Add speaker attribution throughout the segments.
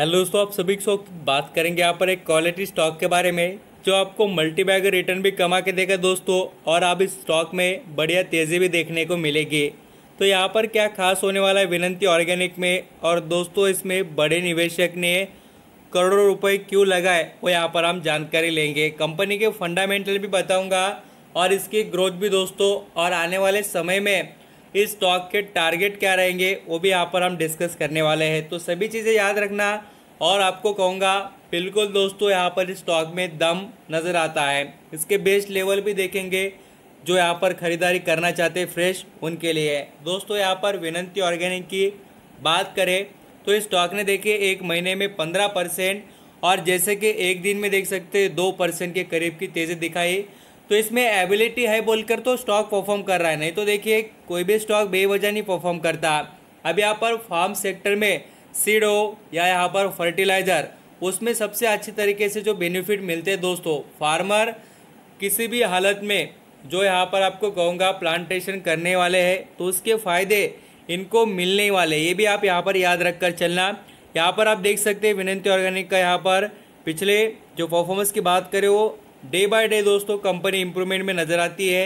Speaker 1: hello दोस्तों आप सभी को बात करेंगे यहाँ पर एक क्वालिटी स्टॉक के बारे में जो आपको मल्टी बैगर रिटर्न भी कमा के देगा दोस्तों और आप इस स्टॉक में बढ़िया तेज़ी भी देखने को मिलेगी तो यहाँ पर क्या खास होने वाला है विनंती ऑर्गेनिक में और दोस्तों इसमें बड़े निवेशक ने करोड़ों रुपए क्यों लगाए वो यहाँ पर हम जानकारी लेंगे कंपनी के फंडामेंटल भी बताऊँगा और इसकी ग्रोथ भी दोस्तों और आने वाले समय में इस स्टॉक के टारगेट क्या रहेंगे वो भी यहाँ पर हम डिस्कस करने वाले हैं तो सभी चीज़ें याद रखना और आपको कहूँगा बिल्कुल दोस्तों यहाँ पर इस स्टॉक में दम नज़र आता है इसके बेस्ट लेवल भी देखेंगे जो यहाँ पर ख़रीदारी करना चाहते हैं फ्रेश उनके लिए है दोस्तों यहाँ पर विनंती ऑर्गेनिक की बात करें तो इस स्टॉक ने देखिए एक महीने में पंद्रह परसेंट और जैसे कि एक दिन में देख सकते दो परसेंट के करीब की तेज़ी दिखाई तो इसमें एबिलिटी है बोलकर तो स्टॉक परफॉर्म कर रहा है नहीं तो देखिए कोई भी स्टॉक बेवजह नहीं परफॉर्म करता अब यहाँ पर फार्म सेक्टर में सीड हो या यहाँ पर फर्टिलाइज़र उसमें सबसे अच्छी तरीके से जो बेनिफिट मिलते हैं दोस्तों फार्मर किसी भी हालत में जो यहाँ पर आपको कहूँगा प्लांटेशन करने वाले हैं तो उसके फ़ायदे इनको मिलने वाले ये भी आप यहाँ पर याद रख कर चलना यहाँ पर आप देख सकते हैं विनंती ऑर्गेनिक का यहाँ पर पिछले जो परफॉर्मेंस की बात करें वो डे बाय डे दोस्तों कंपनी इम्प्रूवमेंट में नज़र आती है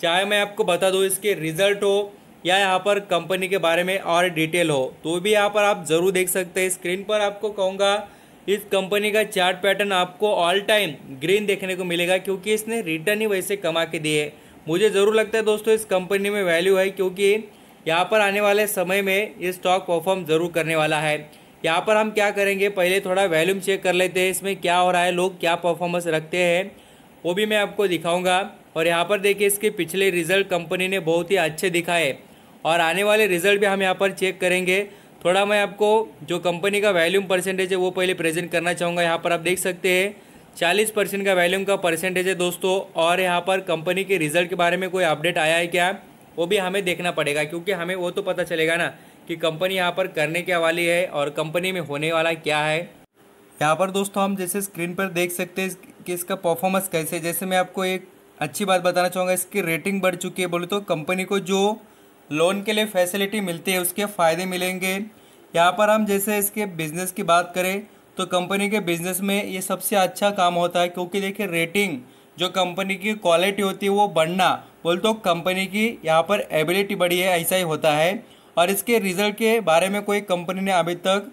Speaker 1: चाहे मैं आपको बता दूँ इसके रिजल्ट हो या यहाँ पर कंपनी के बारे में और डिटेल हो तो भी यहाँ पर आप ज़रूर देख सकते हैं स्क्रीन पर आपको कहूँगा इस कंपनी का चार्ट पैटर्न आपको ऑल टाइम ग्रीन देखने को मिलेगा क्योंकि इसने रिटर्न ही वैसे कमा के दिए मुझे ज़रूर लगता है दोस्तों इस कंपनी में वैल्यू है क्योंकि यहाँ पर आने वाले समय में ये स्टॉक परफॉर्म ज़रूर करने वाला है यहाँ पर हम क्या करेंगे पहले थोड़ा वैल्यूम चेक कर लेते हैं इसमें क्या हो रहा है लोग क्या परफॉर्मेंस रखते हैं वो भी मैं आपको दिखाऊंगा और यहाँ पर देखिए इसके पिछले रिजल्ट कंपनी ने बहुत ही अच्छे दिखाए और आने वाले रिजल्ट भी हम यहाँ पर चेक करेंगे थोड़ा मैं आपको जो कंपनी का वैल्यूम परसेंटेज है वो पहले प्रेजेंट करना चाहूँगा यहाँ पर आप देख सकते हैं चालीस परसेंट का वैल्यूम का परसेंटेज है दोस्तों और यहाँ पर कंपनी के रिजल्ट के बारे में कोई अपडेट आया है क्या वो भी हमें देखना पड़ेगा क्योंकि हमें वो तो पता चलेगा ना कि कंपनी यहाँ पर करने क्या वाली है और कंपनी में होने वाला क्या है यहाँ पर दोस्तों हम जैसे स्क्रीन पर देख सकते हैं कि इसका परफॉर्मेंस कैसे जैसे मैं आपको एक अच्छी बात बताना चाहूँगा इसकी रेटिंग बढ़ चुकी है बोले तो कंपनी को जो लोन के लिए फैसिलिटी मिलती है उसके फ़ायदे मिलेंगे यहाँ पर हम जैसे इसके बिज़नेस की बात करें तो कंपनी के बिज़नेस में ये सबसे अच्छा काम होता है क्योंकि देखिए रेटिंग जो कंपनी की क्वालिटी होती है वो बढ़ना बोल तो कंपनी की यहाँ पर एबिलिटी बढ़ी है ऐसा ही होता है और इसके रिज़ल्ट के बारे में कोई कंपनी ने अभी तक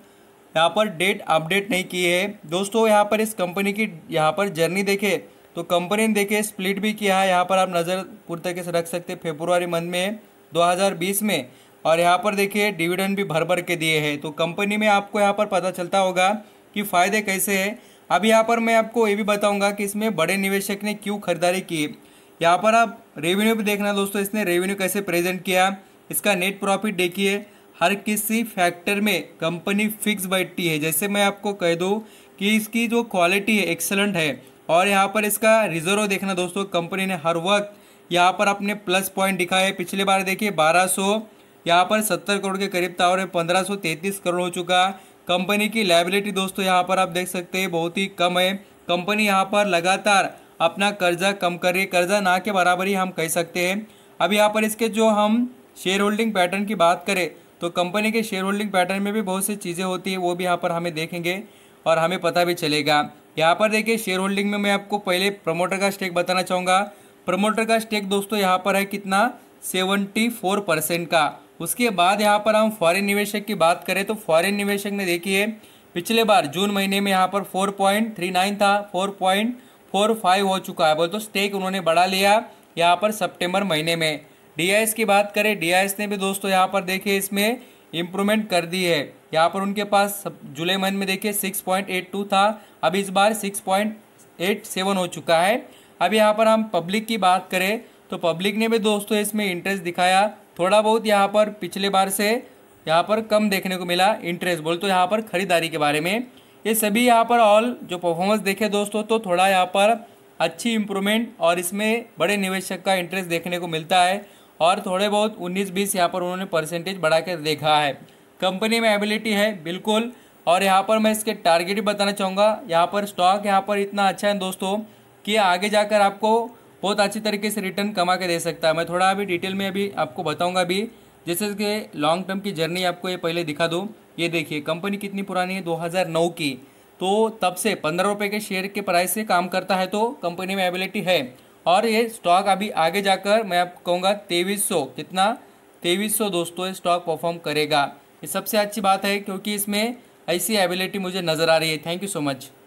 Speaker 1: यहाँ पर डेट अपडेट नहीं की है दोस्तों यहाँ पर इस कंपनी की यहाँ पर जर्नी देखे तो कंपनी ने देखे स्प्लिट भी किया है यहाँ पर आप नज़र पूरी तरीके से रख सकते फेब्रुआरी मंथ में 2020 में और यहाँ पर देखिए डिविडेंड भी भर भर के दिए हैं तो कंपनी में आपको यहाँ पर पता चलता होगा कि फ़ायदे कैसे हैं अब यहाँ पर मैं आपको ये भी बताऊँगा कि इसमें बड़े निवेशक ने क्यों खरीदारी की यहाँ पर आप रेवेन्यू भी देखना दोस्तों इसने रेवेन्यू कैसे प्रेजेंट किया इसका नेट प्रॉफिट देखिए हर किसी फैक्टर में कंपनी फिक्स बैठती है जैसे मैं आपको कह दूँ कि इसकी जो क्वालिटी है एक्सलेंट है और यहाँ पर इसका रिजर्व देखना दोस्तों कंपनी ने हर वक्त यहाँ पर अपने प्लस पॉइंट दिखाए पिछले बार देखिए 1200 यहाँ पर 70 करोड़ के करीब था और तैंतीस करोड़ हो चुका कंपनी की लाइबिलिटी दोस्तों यहाँ पर आप देख सकते हैं बहुत ही कम है कंपनी यहाँ पर लगातार अपना कर्जा कम कर रही है कर्जा ना के बराबर ही हम कह सकते हैं अब यहाँ पर इसके जो हम शेयर होल्डिंग पैटर्न की बात करें तो कंपनी के शेयर होल्डिंग पैटर्न में भी बहुत सी चीज़ें होती है वो भी यहाँ पर हमें देखेंगे और हमें पता भी चलेगा यहाँ पर देखिए शेयर होल्डिंग में मैं आपको पहले प्रमोटर का स्टेक बताना चाहूँगा प्रमोटर का स्टेक दोस्तों यहाँ पर है कितना सेवेंटी फोर परसेंट का उसके बाद यहाँ पर हम फॉरेन निवेशक की बात करें तो फॉरेन निवेशक ने देखिए पिछले बार जून महीने में यहाँ पर फोर पॉइंट थ्री नाइन था फोर पॉइंट फोर फाइव हो चुका है बोल तो स्टेक उन्होंने बढ़ा लिया यहाँ पर सेप्टेम्बर महीने में डी की बात करें डी ने भी दोस्तों यहाँ पर देखिए इसमें इम्प्रूवमेंट कर दी है यहाँ पर उनके पास जुलाई मंथ में देखिए 6.82 था अब इस बार 6.87 हो चुका है अब यहाँ पर हम पब्लिक की बात करें तो पब्लिक ने भी दोस्तों इसमें इंटरेस्ट दिखाया थोड़ा बहुत यहाँ पर पिछले बार से यहाँ पर कम देखने को मिला इंटरेस्ट बोल तो यहाँ पर ख़रीदारी के बारे में ये सभी यहाँ पर ऑल जो परफॉर्मेंस देखे दोस्तों तो थोड़ा यहाँ पर अच्छी इम्प्रूवमेंट और इसमें बड़े निवेशक का इंटरेस्ट देखने को मिलता है और थोड़े बहुत 19 बीस यहाँ पर उन्होंने परसेंटेज बढ़ा कर देखा है कंपनी में एबिलिटी है बिल्कुल और यहाँ पर मैं इसके टारगेट भी बताना चाहूँगा यहाँ पर स्टॉक यहाँ पर इतना अच्छा है दोस्तों कि आगे जाकर आपको बहुत अच्छी तरीके से रिटर्न कमा के दे सकता है मैं थोड़ा अभी डिटेल में अभी आपको बताऊँगा अभी जैसे कि लॉन्ग टर्म की जर्नी आपको ये पहले दिखा दूँ ये देखिए कंपनी कितनी पुरानी है दो की तो तब से पंद्रह रुपये के शेयर के प्राइस से काम करता है तो कंपनी में एबिलिटी है और ये स्टॉक अभी आगे जाकर मैं आपको कहूँगा तेईस सौ कितना तेईस सौ दोस्तों ये स्टॉक परफॉर्म करेगा ये सबसे अच्छी बात है क्योंकि इसमें ऐसी एबिलिटी मुझे नज़र आ रही है थैंक यू सो मच